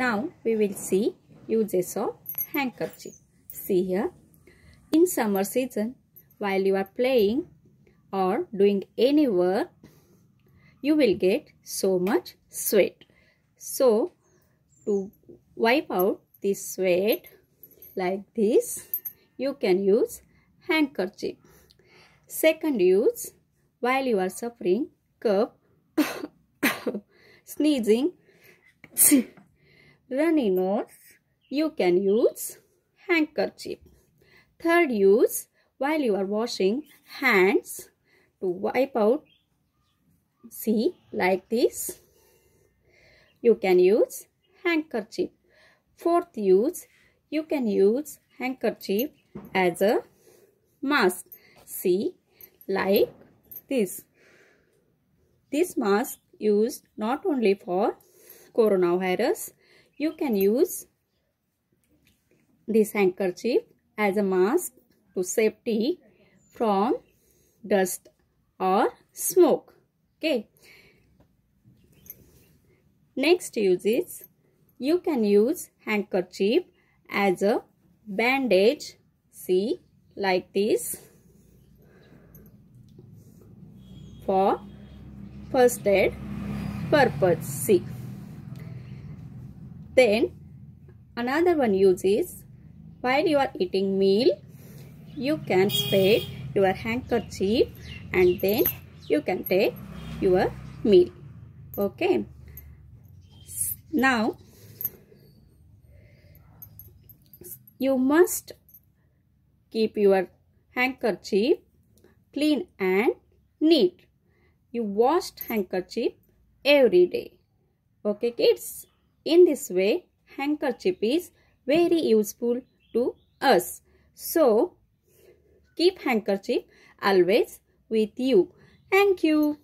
Now we will see uses of handkerchief. See here. In summer season, while you are playing or doing any work, you will get so much sweat. So, to wipe out this sweat like this, you can use handkerchief. Second use, while you are suffering cough, sneezing, runny nose, you can use handkerchief. Third use, while you are washing hands to wipe out, see, like this. You can use handkerchief. Fourth use, you can use handkerchief as a mask. See, like this. This mask used not only for coronavirus you can use this handkerchief as a mask to safety from dust or smoke. Okay. Next use is you can use handkerchief as a bandage. See like this for first aid purpose. See. Then another one use is while you are eating meal, you can spread your handkerchief and then you can take your meal. Okay. Now, you must keep your handkerchief clean and neat. You wash handkerchief every day. Okay kids? In this way, handkerchief is very useful to us. So, keep handkerchief always with you. Thank you.